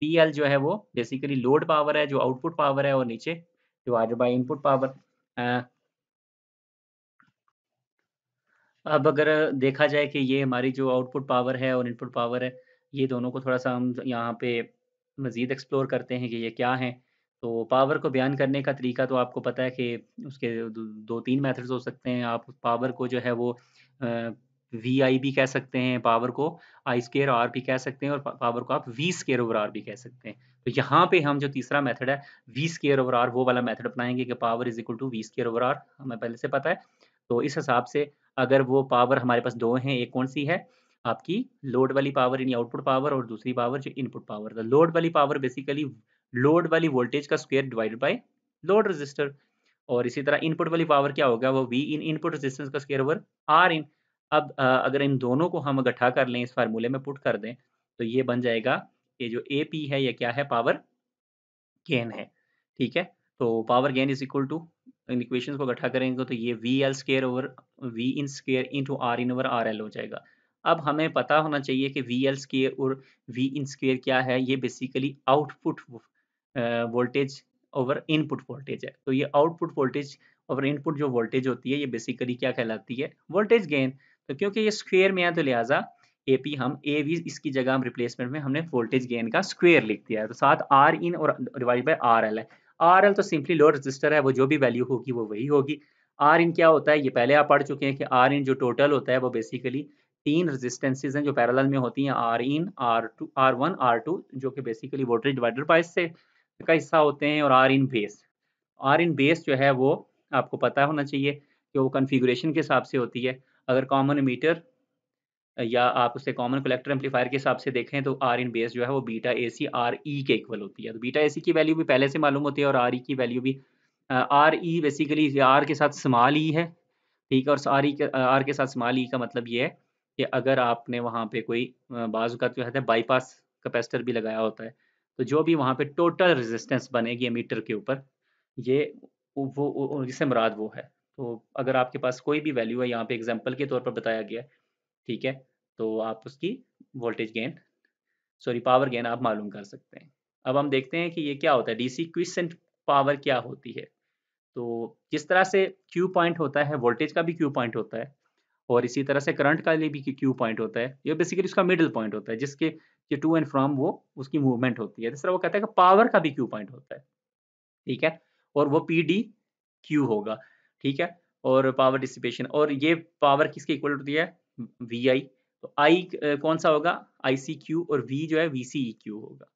पी एल जो है वो बेसिकली लोड पावर है जो आउटपुट पावर है और नीचे डिवाइडेड बाई इनपुट पावर अब अगर देखा जाए कि ये हमारी जो आउटपुट पावर है और इनपुट पावर है, ये दोनों को थोड़ा-सा हम यहाँ पे मज़ीद एक्सप्लोर करते हैं कि ये क्या है तो पावर को बयान करने का तरीका तो आपको पता है कि उसके दो तीन मेथड्स हो सकते हैं। आप पावर को जो है वो वी-आई भी कह सकते हैं, पावर को आई स्केयर आर भी कह सकते हैं और पावर को आप वी स्केयर ओवर आर भी कह सकते हैं। तो यहाँ पे हम जो तीसरा मेथड है, वी स्केयर ओवर आर वो वाला मेथड अपनाएंगे कि power is equal to V square over R हमें पहले से पता है। तो इस हिसाब से अगर वो पावर हमारे पास दो हैं एक कौन सी है आपकी लोड वाली पावर यानी आउटपुट पावर और दूसरी पावर जो इनपुट पावर लोड वाली पावर बेसिकली लोड वाली वोल्टेज का square divide by load resistor और इसी तरह इनपुट वाली पावर क्या होगा वो वी इन इनपुट रेजिस्टेंस का स्केयर ओवर आर इन अब अगर इन दोनों को हम इकट्ठा कर लें इस फार्मूले में पुट कर दें तो ये बन जाएगा ये जो ए पी है या क्या है पावर गेन है ठीक है तो power gain is equal to इन इक्वेशन को इकट्ठा करेंगे तो ये V L square over V in square into R in over R L हो जाएगा अब हमें पता होना चाहिए कि वी एल स्केयर और वी इन स्केयर क्या है ये basically output voltage over input voltage है तो ये आउटपुट वोल्टेज ओवर इनपुट जो वोल्टेज होती है ये बेसिकली क्या कहलाती है वोल्टेज गेन तो क्योंकि ये स्क्वेयर में है तो लिहाजा ए पी हम ए वी इसकी जगह हम रिप्लेसमेंट में हमने वोल्टेज गेन का स्क्वेयर लिख दिया है तो साथ आर इन और डिवाइड बाई आर एल है आर एल तो सिंपली लोअर रजिस्टर है वो जो भी वैल्यू होगी वो वही होगी आर इन क्या होता है ये पहले आप पढ़ चुके हैं कि आर इन जो टोटल होता है वो बेसिकली तीन रेजिस्टेंसेज हैं जो पैरल में होती हैं R in R two R one R two जो कि बेसिकली वोल्टेज डिवाइडर बाइस से का हिस्सा होते हैं और R in base R in base जो है वो आपको पता होना चाहिए कि वो कन्फिग्रेशन के हिसाब से होती है अगर कॉमन मीटर या आप उसे कॉमन कलेक्टर एम्पलीफायर के हिसाब से देखें तो आर इन बेस जो है वो बीटा ए सी आर ई के इक्वल होती है तो बीटा ए सी की वैल्यू भी पहले से मालूम होती है और आर ई e की वैल्यू भी आर ई बेसिकली आर के साथ स्मॉल ई e है ठीक है और आर ई आर के साथ स्मॉल ई e का मतलब ये है कि अगर आपने वहाँ पे कोई बाजू का जो है बाईपास कैपेसिटर भी लगाया होता है तो जो भी वहाँ पे टोटल रेजिस्टेंस बनेगी मीटर के ऊपर ये वो जिससे मुराद वो है तो अगर आपके पास कोई भी वैल्यू है यहाँ पे एग्जाम्पल के तौर पर बताया गया है ठीक है तो आप उसकी voltage gain sorry power gain आप मालूम कर सकते हैं अब हम देखते हैं कि ये क्या होता है डीसी क्विसेंट पावर क्या होती है तो जिस तरह से क्यू पॉइंट होता है वोल्टेज का भी क्यू पॉइंट होता है और इसी तरह से करंट का भी क्यू पॉइंट होता है ये बेसिकली उसका मिडिल पॉइंट होता है जिसके जो टू एंड फ्रॉम वो उसकी मूवमेंट होती है जिस तरह वो कहता है कि पावर का भी क्यू पॉइंट होता है ठीक है और वो पी डी क्यू होगा ठीक है और पावर डिसिपेशन और ये पावर किसके इक्वल होती है वी आई तो आई कौन सा होगा आई सी क्यू और वी जो है वी सी ई क्यू होगा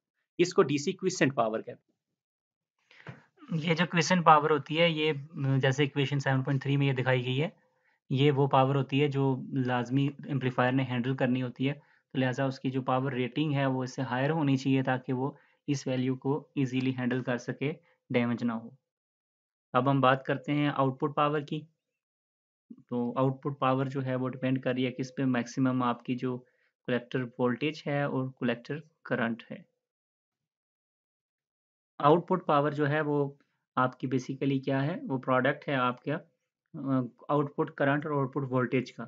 इसको डीसी क्वेश्चन पावर कहते हैं ये जो क्वेश्चन पावर होती है ये जैसे इक्वेशन 7.3 में ये दिखाई गई है ये वो पावर होती है जो लाजमी एम्पलीफायर ने हैंडल करनी होती है तो लिहाजा उसकी जो पावर रेटिंग है वो इससे हायर होनी चाहिए ताकि वो इस वैल्यू को इजीली हैंडल कर सके डैमेज ना हो अब हम बात करते हैं आउटपुट पावर की तो आउटपुट पावर जो है वो डिपेंड कर रही है किस पे मैक्सिमम आपकी जो कलेक्टर वोल्टेज है और कलेक्टर करंट है आउटपुट पावर जो है वो आपकी बेसिकली क्या है वो प्रोडक्ट है आपका आउटपुट करंट और आउटपुट वोल्टेज का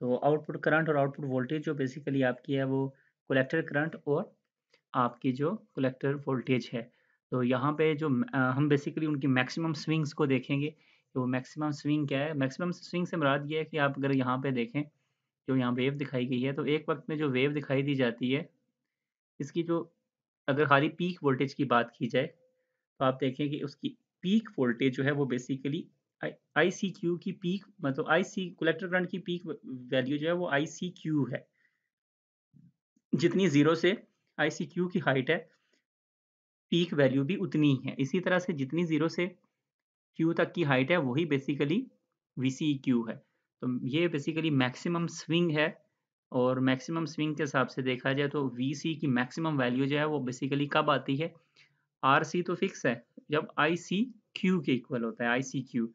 तो आउटपुट करंट और आउटपुट वोल्टेज जो बेसिकली आपकी है वो कलेक्टर करंट और आपकी जो कलेक्टर वोल्टेज है तो यहाँ पे जो हम बेसिकली उनकी मैक्सिमम स्विंग्स को देखेंगे तो मैक्सिमम स्विंग क्या है मैक्सिमम स्विंग से मुराद ये है कि आप अगर यहाँ पे देखें जो यहाँ वेव दिखाई गई है तो एक वक्त में जो वेव दिखाई दी जाती है इसकी जो अगर खाली पीक वोल्टेज की बात की जाए तो आप देखें कि उसकी पीक वोल्टेज जो है वो बेसिकली आई सी क्यू की पीक मतलब आई सी कलेक्टर करंट की पीक वैल्यू जो है वो आई सी क्यू है जितनी जीरो से आई सी क्यू की हाइट है पीक वैल्यू भी उतनी है इसी तरह से जितनी जीरो से क्यू तक की हाइट है वही बेसिकली वी सी क्यू है तो ये बेसिकली मैक्सिमम स्विंग है और मैक्सिमम स्विंग के हिसाब से देखा जाए तो वी सी e की मैक्सिमम वैल्यू जो है वो बेसिकली कब आती है आर सी तो फिक्स है जब आई सी क्यू के इक्वल होता है आई सी क्यू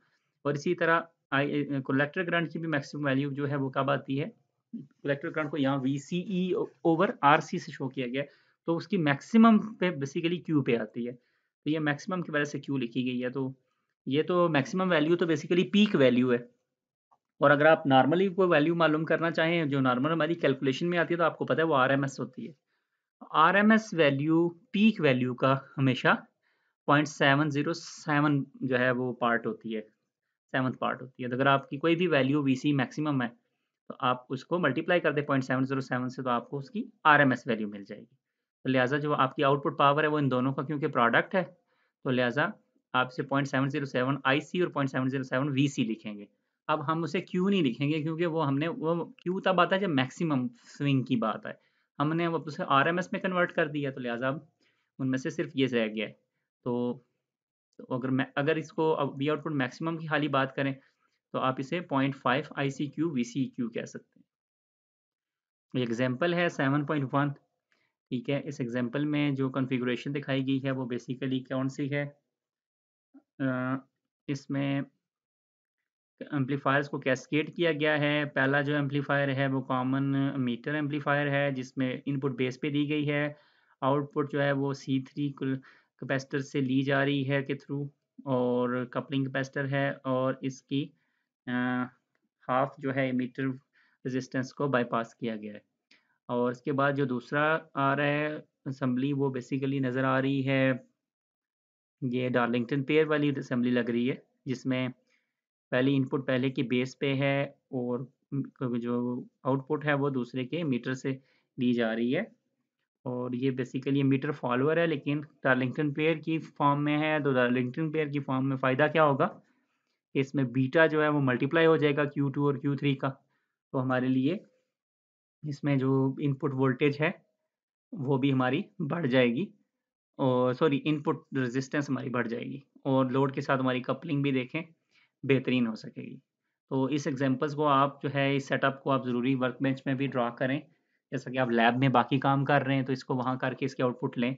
और इसी तरह आई कोलेक्टर ग्रांट की भी मैक्सिमम वैल्यू जो है वो कब आती है कोलेक्टर ग्रांट को यहाँ V C E over R C से शो किया गया तो उसकी मैक्सिमम पे बेसिकली क्यू पे आती है तो ये मैक्सिमम की वजह से क्यू लिखी गई है तो ये तो मैक्सिमम वैल्यू तो बेसिकली पीक वैल्यू है और अगर आप नॉर्मली कोई वैल्यू मालूम करना चाहें जो नॉर्मल हमारी कैलकुलेशन में आती है तो आपको पता है वो आर होती है आर वैल्यू पीक वैल्यू का हमेशा पॉइंट सेवन जीरो सेवन जो है वो पार्ट होती है सेवन पार्ट होती है तो अगर आपकी कोई भी वैल्यू वी मैक्सिमम है तो आप उसको मल्टीप्लाई कर दे पॉइंट सेवन जीरो सेवन से तो आपको उसकी आर वैल्यू मिल जाएगी तो लिहाजा जो आपकी आउटपुट पावर है वो इन दोनों का क्योंकि प्रोडक्ट है तो लिहाजा आप इसे point seven zero seven I C और point seven zero seven V C लिखेंगे अब हम उसे क्यू नहीं लिखेंगे क्योंकि वो हमने वो क्यू तब आता है जब मैक्सिमम स्विंग की बात है हमने अब उसे आर एम एस में कन्वर्ट कर दिया तो लिहाजा उनमें से सिर्फ ये रह गया है तो, तो अगर मैं अगर इसको वी आउटपुट मैक्सिमम की खाली बात करें तो आप इसे point five I C Q V C Q कह सकते हैं एग्जाम्पल है सेवन पॉइंट वन ठीक है इस एग्जाम्पल में जो कॉन्फ़िगरेशन दिखाई गई है वो बेसिकली कौन सी है इसमें एम्पलीफायर्स को कैस्केट किया गया है पहला जो एम्पलीफायर है वो कॉमन मीटर एम्पलीफायर है जिसमें इनपुट बेस पे दी गई है आउटपुट जो है वो सी थ्री कैपेसिटर से ली जा रही है के थ्रू और कपलिंग कैपेसिटर है और इसकी हाफ जो है मीटर रेजिस्टेंस को बाईपास किया गया है और इसके बाद जो दूसरा आ रहा है असम्बली वो बेसिकली नज़र आ रही है ये डार्लिंगटन पेयर वाली असम्बली लग रही है जिसमें पहली इनपुट पहले की बेस पे है और जो आउटपुट है वो दूसरे के मीटर से ली जा रही है और ये बेसिकली मीटर फॉलोअर है लेकिन डार्लिंगटन पेयर की फॉर्म में है तो डार्लिंगटन पेयर की फॉर्म में फ़ायदा क्या होगा कि इसमें बीटा जो है वो मल्टीप्लाई हो जाएगा क्यू टू और क्यू थ्री का तो हमारे लिए इसमें जो इनपुट वोल्टेज है वो भी हमारी बढ़ जाएगी और सॉरी इनपुट रेजिस्टेंस हमारी बढ़ जाएगी और लोड के साथ हमारी कपलिंग भी देखें बेहतरीन हो सकेगी तो इस एग्जांपल्स को आप जो है इस सेटअप को आप ज़रूरी वर्क बेंच में भी ड्रा करें जैसा कि आप लैब में बाकी काम कर रहे हैं तो इसको वहाँ करके इसके आउटपुट लें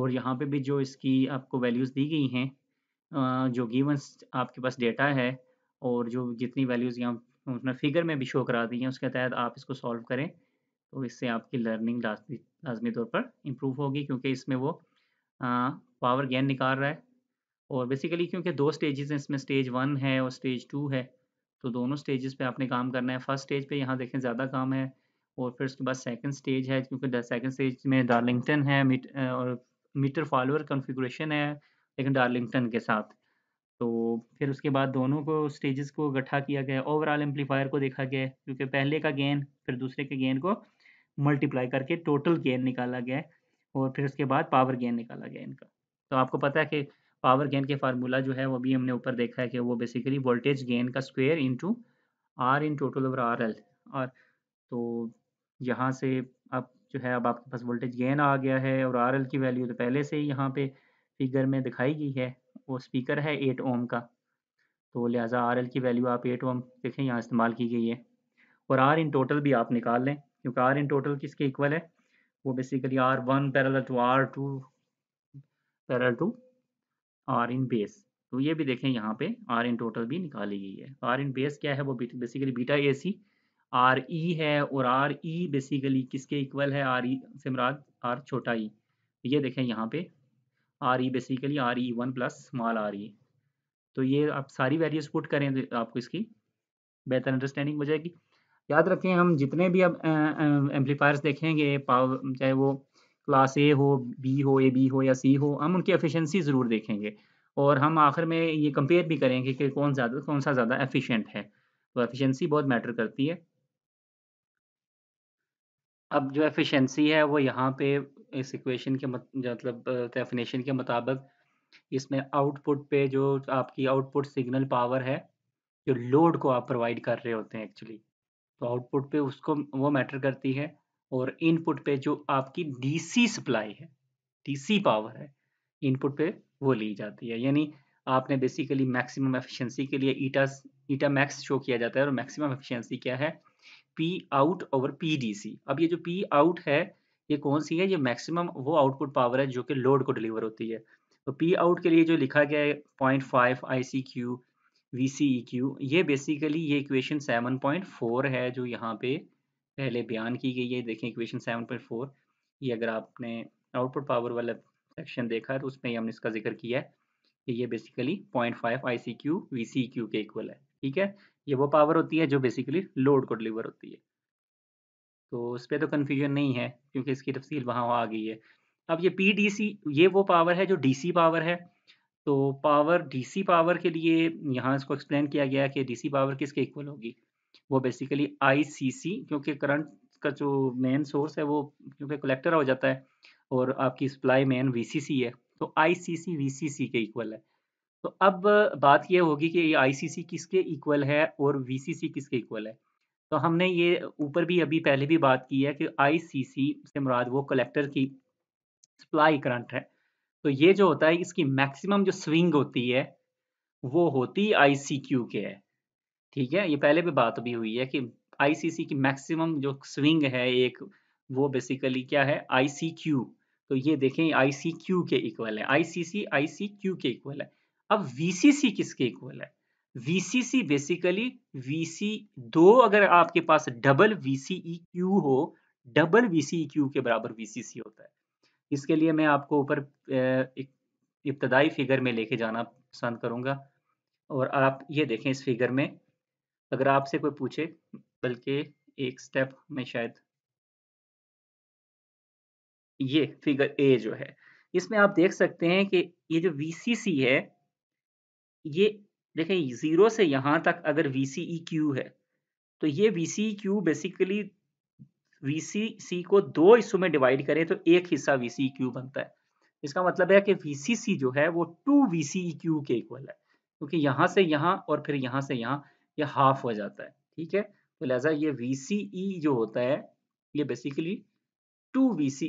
और यहाँ पे भी जो इसकी आपको वैल्यूज़ दी गई हैं जो गिवन आपके पास डेटा है और जो जितनी वैल्यूज़ यहाँ उसने फिगर में भी शो करा दी हैं उसके तहत आप इसको सॉल्व करें तो इससे आपकी लर्निंग लाजमी तौर पर इम्प्रूव होगी क्योंकि इसमें वो पावर गेन निकाल रहा है और बेसिकली क्योंकि दो स्टेजेस हैं इसमें स्टेज वन है और स्टेज टू है तो दोनों स्टेजेस पे आपने काम करना है फर्स्ट स्टेज पे यहाँ देखें ज़्यादा काम है और फिर उसके बाद सेकंड स्टेज है क्योंकि सेकंड स्टेज में डार्लिंगटन है मीट, और मीटर फॉलोअर कॉन्फ़िगरेशन है लेकिन डार्लिंगटन के साथ तो फिर उसके बाद दोनों को स्टेजेस को इकट्ठा किया गया ओवरऑल एम्पलीफायर को देखा गया क्योंकि पहले का गेन फिर दूसरे के गेन को मल्टीप्लाई करके टोटल गेन निकाला गया है और फिर उसके बाद पावर गेन निकाला गया इनका तो आपको पता है कि पावर गेन के फार्मूला जो है वो भी हमने ऊपर देखा है कि वो बेसिकली वोल्टेज गेन का square into R in total over R L और तो यहाँ से अब जो है अब आपके पास वोल्टेज गेन आ गया है और आर एल की वैल्यू तो पहले से ही यहाँ पे फिगर में दिखाई गई है वो स्पीकर है एट ओम का तो लिहाजा आर एल की वैल्यू आप एट ओम देखें यहाँ इस्तेमाल की गई है और आर इन टोटल भी आप निकाल लें क्योंकि आर इन टोटल किसके इक्वल है वो basically R one parallel to R two parallel to R in base तो ये भी देखें यहाँ पे आर इन टोटल भी निकाली गई है आर इन बेस क्या है वो basically beta A C R E है और आर ई बेसिकली किसके इक्वल है आर ई e सिमराज आर छोटा ई e। तो ये देखें यहाँ पे R E basically R E one plus small R E तो ये आप सारी वैल्यूज पुट करें तो आपको इसकी बेहतर अंडरस्टैंडिंग हो जाएगी याद रखें हम जितने भी अब एम्पलीफायर्स देखेंगे पावर चाहे वो क्लास ए हो बी हो ए बी हो या सी हो हम उनकी एफिशिएंसी ज़रूर देखेंगे और हम आखिर में ये कंपेयर भी करेंगे कि कौन ज़्यादा कौन सा ज़्यादा एफिशिएंट है तो एफिशिएंसी बहुत मैटर करती है अब जो एफिशिएंसी है वो यहाँ पे इस इक्वेशन के मतलब डेफिनेशन के मुताबिक इसमें आउटपुट पे जो आपकी आउटपुट सिग्नल पावर है जो लोड को आप प्रोवाइड कर रहे होते हैं एक्चुअली तो आउटपुट पे उसको वो मैटर करती है और इनपुट पे जो आपकी डीसी सप्लाई है डीसी पावर है इनपुट पे वो ली जाती है यानी आपने बेसिकली मैक्सिमम एफिशिएंसी के लिए ईटा ईटा मैक्स शो किया जाता है और मैक्सिमम एफिशिएंसी क्या है P out over P D C अब ये जो पी आउट है ये कौन सी है ये मैक्सिमम वो आउटपुट पावर है जो कि लोड को डिलीवर होती है तो पी आउट के लिए जो लिखा गया है point five I C Q V C E Q ये बेसिकली ये इक्वेशन 7.4 है जो यहाँ पे पहले बयान की गई है देखें इक्वेशन 7.4 ये अगर आपने आउटपुट पावर वाला सेक्शन देखा है तो उसमें हमने इसका जिक्र किया है कि ये बेसिकली 0.5 ICQ क्यू के इक्वल है ठीक है ये वो पावर होती है जो बेसिकली लोड को डिलीवर होती है तो उस पर तो कन्फ्यूजन नहीं है क्योंकि इसकी तफसील वहाँ आ गई है अब ये पी डी सी ये वो पावर है जो डी सी पावर है तो पावर डीसी पावर के लिए यहाँ इसको एक्सप्लेन किया गया है कि डीसी पावर किसके इक्वल होगी वो बेसिकली आईसीसी क्योंकि करंट का जो मेन सोर्स है वो क्योंकि कलेक्टर हो जाता है और आपकी सप्लाई मेन वीसीसी है तो आईसीसी वीसीसी के इक्वल है तो अब बात ये होगी कि आईसीसी किसके इक्वल है और वीसीसी किसके इक्वल है तो हमने ये ऊपर भी अभी पहले भी बात की है कि आईसीसी से मुराद वो कलेक्टर की सप्लाई करंट है तो ये जो होता है इसकी मैक्सिमम जो स्विंग होती है वो होती आई सी क्यू के है ठीक है ये पहले भी बात भी हुई है कि आईसीसी की मैक्सिमम जो स्विंग है एक वो बेसिकली क्या है आईसीक्यू तो ये देखें आईसीक्यू के इक्वल है आईसीसी आईसीक्यू के इक्वल है अब वीसीसी किसके इक्वल है वीसीसी बेसिकली वीसी दो अगर आपके पास डबल वीसीई क्यू हो डबल वीसीई क्यू के बराबर वीसीसी होता है इसके लिए मैं आपको ऊपर एक इब्तदाई फिगर में लेके जाना पसंद करूंगा और आप ये देखें इस फिगर में अगर आपसे कोई पूछे बल्कि एक स्टेप में शायद ये फिगर ए जो है इसमें आप देख सकते हैं कि ये जो वी है ये देखें जीरो से यहां तक अगर वी e है तो ये वी बेसिकली वीसीसी को दो हिस्सों में डिवाइड करें तो एक हिस्सा वीसी क्यू e बनता है इसका मतलब है कि सी जो है वो टू वीसी क्यू के इक्वल है क्योंकि तो यहाँ से यहाँ और फिर यहाँ से यहाँ ये यह हाफ हो जाता है ठीक है तो लिहाजा ये वी e जो होता है ये basically two V C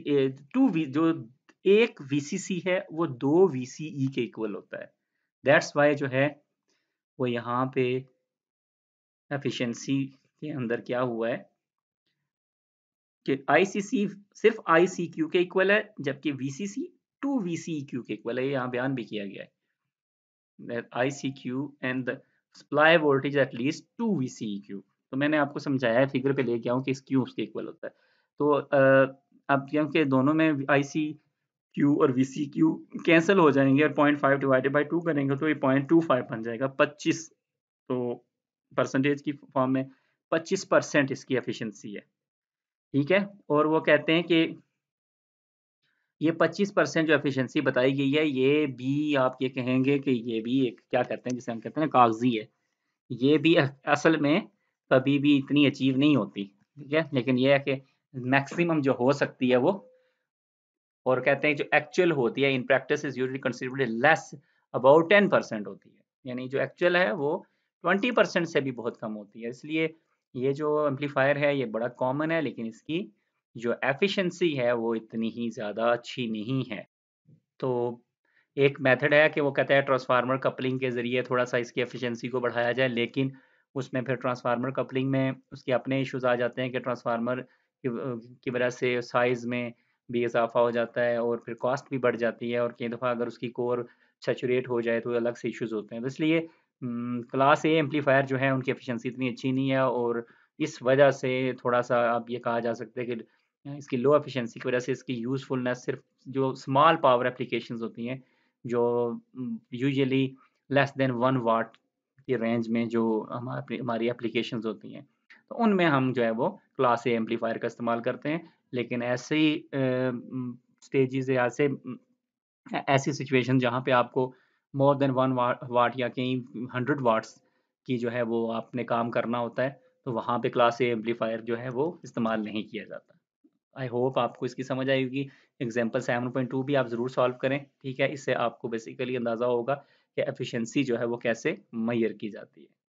two V जो एक वी है वो दो वी e के इक्वल होता है दैट्स वाई जो है वो यहाँ पे एफिशिएंसी के अंदर क्या हुआ है कि आईसीसी सिर्फ आईसीक्यू के इक्वल है जबकि वीसीसी टू वीसीक्यू के इक्वल है यहाँ बयान भी किया गया है I C Q and supply voltage at least two V C Q तो मैंने आपको समझाया है फिगर पे ले गया हूँ कि क्यू उसके इक्वल होता है तो अब क्योंकि दोनों में आईसी क्यू और वी सी क्यू कैंसिल हो जाएंगे और point five divided by two करेंगे तो ये पॉइंट टू फाइव बन जाएगा पच्चीस तो परसेंटेज की फॉर्म में पच्चीस परसेंट इसकी एफिशिएंसी है ठीक है और वो कहते हैं कि ये 25 परसेंट जो एफिशिएंसी बताई गई है ये भी आप ये कहेंगे कि ये भी एक क्या कहते हैं जिसे हम कहते हैं ना कागजी है ये भी असल में कभी भी इतनी अचीव नहीं होती ठीक है लेकिन यह है कि मैक्सिमम जो हो सकती है वो और कहते हैं जो एक्चुअल होती है in practice is usually considered less about ten percent होती है यानी जो एक्चुअल है वो ट्वेंटी परसेंट से भी बहुत कम होती है इसलिए ये जो एम्पलीफायर है ये बड़ा कॉमन है लेकिन इसकी जो एफिशिएंसी है वो इतनी ही ज़्यादा अच्छी नहीं है तो एक मेथड है कि वो कहता है ट्रांसफार्मर कपलिंग के ज़रिए थोड़ा सा इसकी एफिशिएंसी को बढ़ाया जाए लेकिन उसमें फिर ट्रांसफार्मर कपलिंग में उसके अपने इश्यूज आ जाते हैं कि ट्रांसफार्मर की वजह से साइज़ में भी इजाफा हो जाता है और फिर कॉस्ट भी बढ़ जाती है और कई दफ़ा अगर उसकी कोर सेचूरेट हो जाए तो अलग से इश्यूज़ होते हैं तो इसलिए क्लास ए एम्पलीफायर जो है उनकी एफिशिएंसी इतनी अच्छी नहीं है और इस वजह से थोड़ा सा आप ये कहा जा सकता है कि इसकी लो एफिशिएंसी की वजह से इसकी यूज़फुलनेस सिर्फ जो स्मॉल पावर एप्लीकेशन होती हैं जो usually less than one watt की रेंज में जो हमारे हमारी एप्लीकेशन होती हैं तो उनमें हम जो है वो क्लास ए एम्पलीफायर का इस्तेमाल करते हैं लेकिन ऐसे ही हम्म, या ऐसे हम्म, ऐसी सिचुएशन जहाँ पे आपको मोर देन वन वाट या कहीं हंड्रेड वाट्स की जो है वो आपने काम करना होता है तो वहाँ पे क्लास ए एम्पलीफायर जो है वो इस्तेमाल नहीं किया जाता आई होप आपको इसकी समझ आएगी एग्जाम्पल सेवन पॉइंट टू भी आप ज़रूर सॉल्व करें ठीक है इससे आपको बेसिकली अंदाज़ा होगा कि एफिशिएंसी जो है वो कैसे मैयर की जाती है